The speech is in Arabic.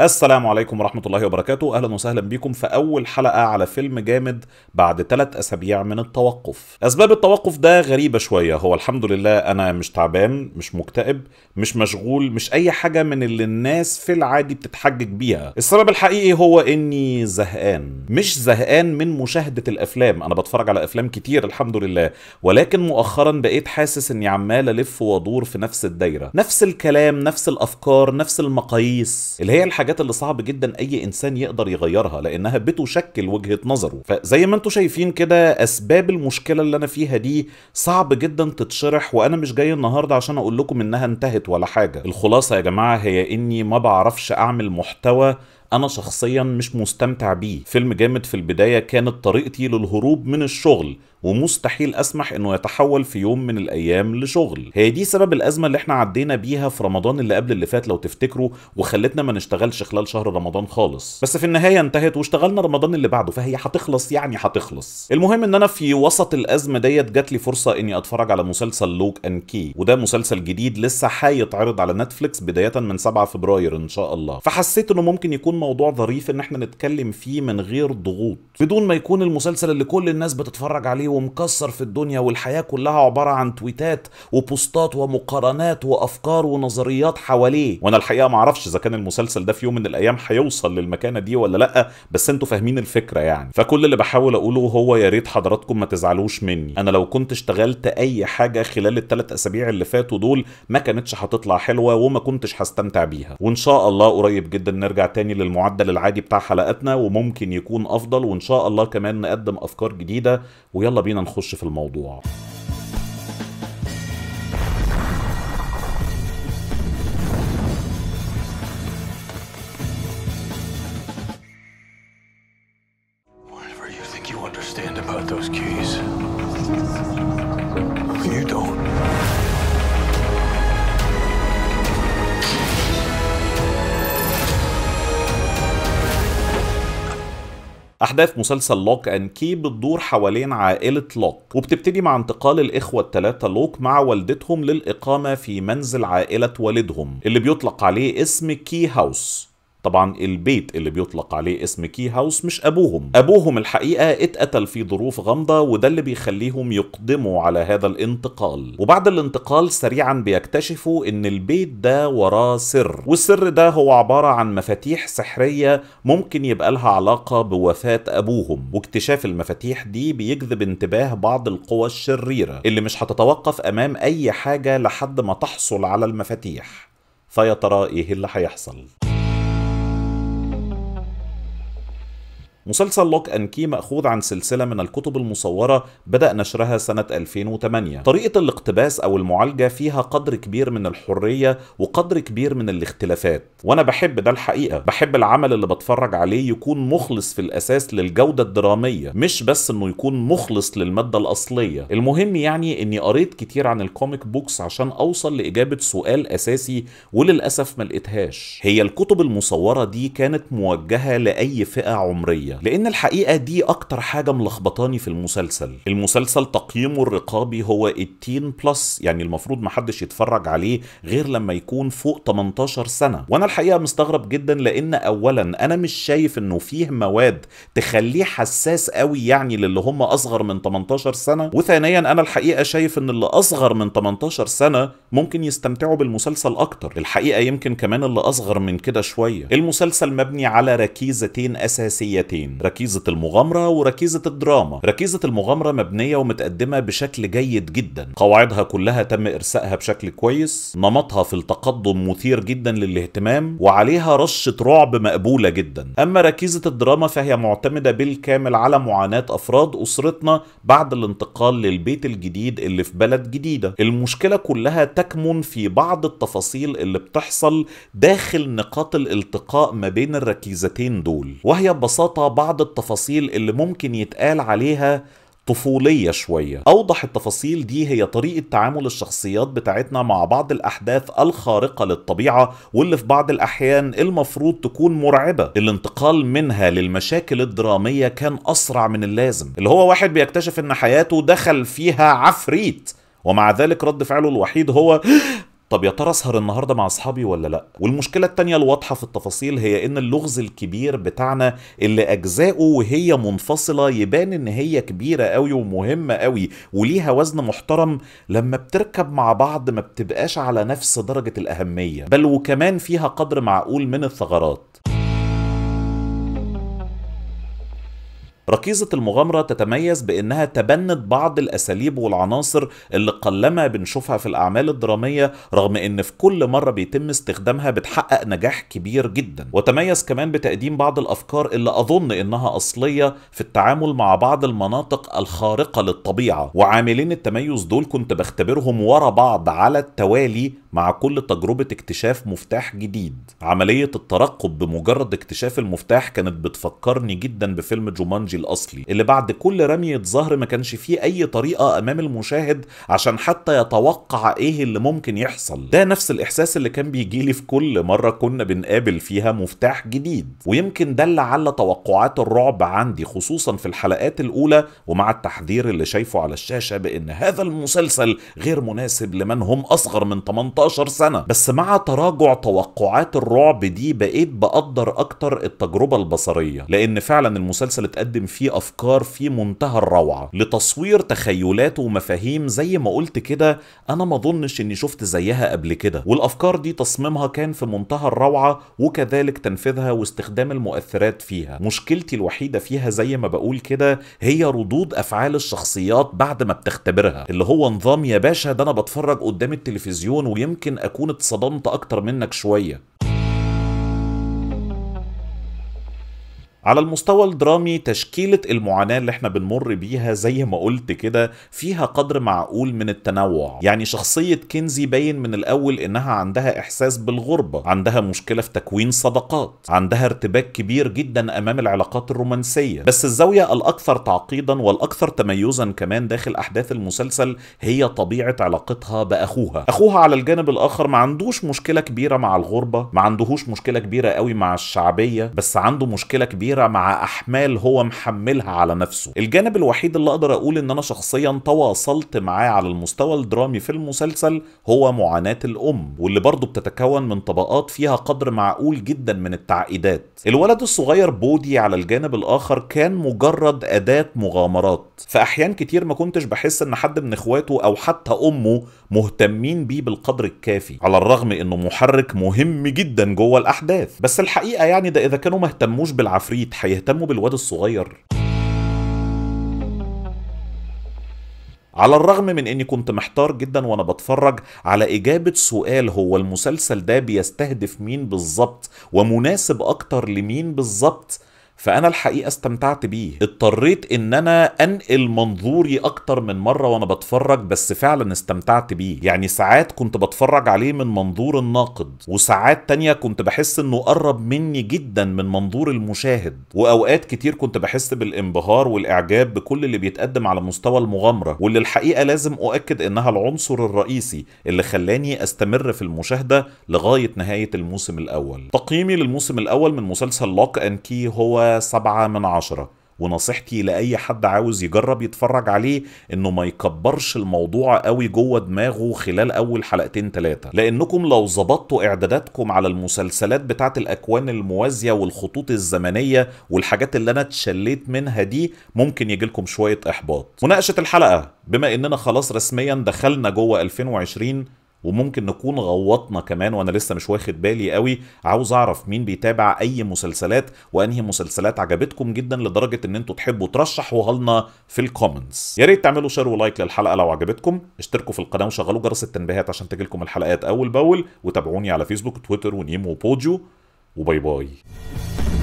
السلام عليكم ورحمة الله وبركاته أهلا وسهلا بكم في أول حلقة على فيلم جامد بعد ثلاث أسابيع من التوقف أسباب التوقف ده غريبة شوية هو الحمد لله أنا مش تعبان مش مكتئب مش مشغول مش أي حاجة من اللي الناس في العادي بتتحجج بيها السبب الحقيقي هو إني زهقان مش زهقان من مشاهدة الأفلام أنا بتفرج على أفلام كتير الحمد لله ولكن مؤخرا بقيت حاسس إني عمال ألف وأدور في نفس الدايرة نفس الكلام نفس الأفكار نفس المقاييس اللي هي الحاجات الحاجات اللي صعب جدا اي انسان يقدر يغيرها لانها بتشكل وجهه نظره فزي ما انتم شايفين كده اسباب المشكله اللي انا فيها دي صعب جدا تتشرح وانا مش جاي النهارده عشان اقول لكم انها انتهت ولا حاجه الخلاصه يا جماعه هي اني ما بعرفش اعمل محتوى انا شخصيا مش مستمتع بيه فيلم جامد في البدايه كانت طريقتي للهروب من الشغل ومستحيل اسمح انه يتحول في يوم من الايام لشغل هي دي سبب الازمه اللي احنا عدينا بيها في رمضان اللي قبل اللي فات لو تفتكروا وخلتنا ما نشتغلش خلال شهر رمضان خالص بس في النهايه انتهت واشتغلنا رمضان اللي بعده فهي هتخلص يعني هتخلص المهم ان انا في وسط الازمه ديت جات لي فرصه اني اتفرج على مسلسل لوك ان كي وده مسلسل جديد لسه هيتعرض على نتفليكس بدايه من 7 فبراير ان شاء الله فحسيت انه ممكن يكون موضوع ظريف ان احنا نتكلم فيه من غير ضغوط بدون ما يكون المسلسل اللي كل الناس بتتفرج عليه ومكسر في الدنيا والحياة كلها عبارة عن تويتات وبوستات ومقارنات وافكار ونظريات حواليه وانا الحقيقة معرفش اذا كان المسلسل ده في يوم من الايام هيوصل للمكانة دي ولا لا بس انتوا فاهمين الفكرة يعني فكل اللي بحاول اقوله هو يا ريت حضراتكم ما تزعلوش مني انا لو كنت اشتغلت اي حاجة خلال الثلاث اسابيع اللي فاتوا دول ما كانتش هتطلع حلوة وما كنتش هستمتع بيها وان شاء الله قريب جدا نرجع تاني لل المعدل العادي بتاع حلقاتنا وممكن يكون افضل وان شاء الله كمان نقدم افكار جديده ويلا بينا نخش في الموضوع Whatever you think you understand about those keys. أحداث مسلسل لوك أند كي بتدور حوالين عائلة لوك وبتبتدي مع انتقال الإخوة الثلاثة لوك مع والدتهم للإقامة في منزل عائلة والدهم اللي بيطلق عليه اسم كي هاوس طبعا البيت اللي بيطلق عليه اسم كي هاوس مش ابوهم ابوهم الحقيقه اتقتل في ظروف غامضه وده اللي بيخليهم يقدموا على هذا الانتقال وبعد الانتقال سريعا بيكتشفوا ان البيت ده وراه سر والسر ده هو عباره عن مفاتيح سحريه ممكن يبقى لها علاقه بوفاه ابوهم واكتشاف المفاتيح دي بيجذب انتباه بعض القوى الشريره اللي مش هتتوقف امام اي حاجه لحد ما تحصل على المفاتيح فيا ترى ايه اللي هيحصل مسلسل لوك أند كي مأخوذ عن سلسلة من الكتب المصورة بدأ نشرها سنة 2008 طريقة الاقتباس أو المعالجة فيها قدر كبير من الحرية وقدر كبير من الاختلافات وأنا بحب ده الحقيقة بحب العمل اللي بتفرج عليه يكون مخلص في الأساس للجودة الدرامية مش بس إنه يكون مخلص للمادة الأصلية المهم يعني إني قريت كتير عن الكوميك بوكس عشان أوصل لإجابة سؤال أساسي وللأسف ما لقيتهاش هي الكتب المصورة دي كانت موجهة لأي فئة عمرية لان الحقيقه دي اكتر حاجه ملخبطاني في المسلسل المسلسل تقييمه الرقابي هو 18 بلس يعني المفروض محدش يتفرج عليه غير لما يكون فوق 18 سنه وانا الحقيقه مستغرب جدا لان اولا انا مش شايف انه فيه مواد تخليه حساس قوي يعني للي هم اصغر من 18 سنه وثانيا انا الحقيقه شايف ان اللي اصغر من 18 سنه ممكن يستمتعوا بالمسلسل اكتر الحقيقه يمكن كمان اللي اصغر من كده شويه المسلسل مبني على ركيزتين اساسيتين ركيزتين ركيزة المغامرة وركيزة الدراما ركيزة المغامرة مبنية ومتقدمة بشكل جيد جدا قواعدها كلها تم إرسائها بشكل كويس نمطها في التقدم مثير جدا للاهتمام وعليها رشة رعب مقبولة جدا أما ركيزة الدراما فهي معتمدة بالكامل على معاناة أفراد أسرتنا بعد الانتقال للبيت الجديد اللي في بلد جديدة المشكلة كلها تكمن في بعض التفاصيل اللي بتحصل داخل نقاط الالتقاء ما بين الركيزتين دول وهي ببساطة بعض التفاصيل اللي ممكن يتقال عليها طفولية شوية أوضح التفاصيل دي هي طريقة تعامل الشخصيات بتاعتنا مع بعض الأحداث الخارقة للطبيعة واللي في بعض الأحيان المفروض تكون مرعبة الانتقال منها للمشاكل الدرامية كان أسرع من اللازم اللي هو واحد بيكتشف إن حياته دخل فيها عفريت ومع ذلك رد فعله الوحيد هو طب يا ترى اسهر النهارده مع اصحابي ولا لا والمشكله التانية الواضحه في التفاصيل هي ان اللغز الكبير بتاعنا اللي اجزاؤه وهي منفصله يبان ان هي كبيره قوي ومهمه قوي وليها وزن محترم لما بتركب مع بعض ما بتبقاش على نفس درجه الاهميه بل وكمان فيها قدر معقول من الثغرات ركيزة المغامرة تتميز بأنها تبنت بعض الأساليب والعناصر اللي قلما بنشوفها في الأعمال الدرامية رغم أن في كل مرة بيتم استخدامها بتحقق نجاح كبير جدا وتميز كمان بتقديم بعض الأفكار اللي أظن أنها أصلية في التعامل مع بعض المناطق الخارقة للطبيعة وعاملين التميز دول كنت بختبرهم ورا بعض على التوالي مع كل تجربة اكتشاف مفتاح جديد عملية الترقب بمجرد اكتشاف المفتاح كانت بتفكرني جدا بفيلم جومانجي الاصلي اللي بعد كل رميه ظهر ما كانش فيه اي طريقه امام المشاهد عشان حتى يتوقع ايه اللي ممكن يحصل ده نفس الاحساس اللي كان بيجيلي في كل مره كنا بنقابل فيها مفتاح جديد ويمكن ده اللي على توقعات الرعب عندي خصوصا في الحلقات الاولى ومع التحذير اللي شايفه على الشاشه بان هذا المسلسل غير مناسب لمن هم اصغر من 18 سنه بس مع تراجع توقعات الرعب دي بقيت بقدر اكتر التجربه البصريه لان فعلا المسلسل اتقدم في افكار في منتهى الروعه لتصوير تخيلات ومفاهيم زي ما قلت كده انا ما اظنش اني شفت زيها قبل كده والافكار دي تصميمها كان في منتهى الروعه وكذلك تنفيذها واستخدام المؤثرات فيها مشكلتي الوحيده فيها زي ما بقول كده هي ردود افعال الشخصيات بعد ما بتختبرها اللي هو نظام يا باشا ده انا بتفرج قدام التلفزيون ويمكن اكون اتصدمت اكتر منك شويه على المستوى الدرامي تشكيلة المعاناة اللي احنا بنمر بيها زي ما قلت كده فيها قدر معقول من التنوع يعني شخصية كنزي باين من الأول إنها عندها إحساس بالغربة عندها مشكلة في تكوين صداقات عندها ارتباك كبير جدا أمام العلاقات الرومانسية بس الزاوية الأكثر تعقيدا والأكثر تميزا كمان داخل أحداث المسلسل هي طبيعة علاقتها بأخوها أخوها على الجانب الآخر ما عندوش مشكلة كبيرة مع الغربة ما عندهوش مشكلة كبيرة قوي مع الشعبية بس عنده مشكلة كبيرة كبيره مع احمال هو محملها على نفسه الجانب الوحيد اللي اقدر اقول ان انا شخصيا تواصلت معاه على المستوى الدرامي في المسلسل هو معاناه الام واللي برضه بتتكون من طبقات فيها قدر معقول جدا من التعقيدات الولد الصغير بودي على الجانب الاخر كان مجرد اداه مغامرات في احيان كتير ما كنتش بحس ان حد من اخواته او حتى امه مهتمين بيه بالقدر الكافي على الرغم انه محرك مهم جدا جوه الاحداث بس الحقيقه يعني ده اذا كانوا ما اهتموش بالعفريت ستريت هيهتموا بالواد الصغير على الرغم من اني كنت محتار جدا وانا بتفرج على اجابة سؤال هو المسلسل ده بيستهدف مين بالظبط ومناسب اكتر لمين بالظبط فانا الحقيقه استمتعت بيه اضطريت ان انا انقل منظوري اكتر من مره وانا بتفرج بس فعلا استمتعت بيه يعني ساعات كنت بتفرج عليه من منظور الناقد وساعات تانية كنت بحس انه قرب مني جدا من منظور المشاهد واوقات كتير كنت بحس بالانبهار والاعجاب بكل اللي بيتقدم على مستوى المغامره واللي الحقيقه لازم اؤكد انها العنصر الرئيسي اللي خلاني استمر في المشاهده لغايه نهايه الموسم الاول تقييمي للموسم الاول من مسلسل لوك ان كي هو سبعة من عشرة ونصيحتي لأي حد عاوز يجرب يتفرج عليه إنه ما يكبرش الموضوع قوي جوه دماغه خلال أول حلقتين تلاتة لأنكم لو ظبطتوا إعداداتكم على المسلسلات بتاعة الأكوان الموازية والخطوط الزمنية والحاجات اللي أنا اتشليت منها دي ممكن يجيلكم شوية إحباط مناقشة الحلقة بما إننا خلاص رسميا دخلنا جوه 2020 وممكن نكون غوطنا كمان وانا لسه مش واخد بالي قوي عاوز اعرف مين بيتابع اي مسلسلات وانهي مسلسلات عجبتكم جدا لدرجه ان انتوا تحبوا ترشحوها لنا في الكومنتس يا ريت تعملوا شير ولايك للحلقه لو عجبتكم اشتركوا في القناه وشغلوا جرس التنبيهات عشان تجيلكم الحلقات اول باول وتابعوني على فيسبوك وتويتر ونيمو وبوديو وباي باي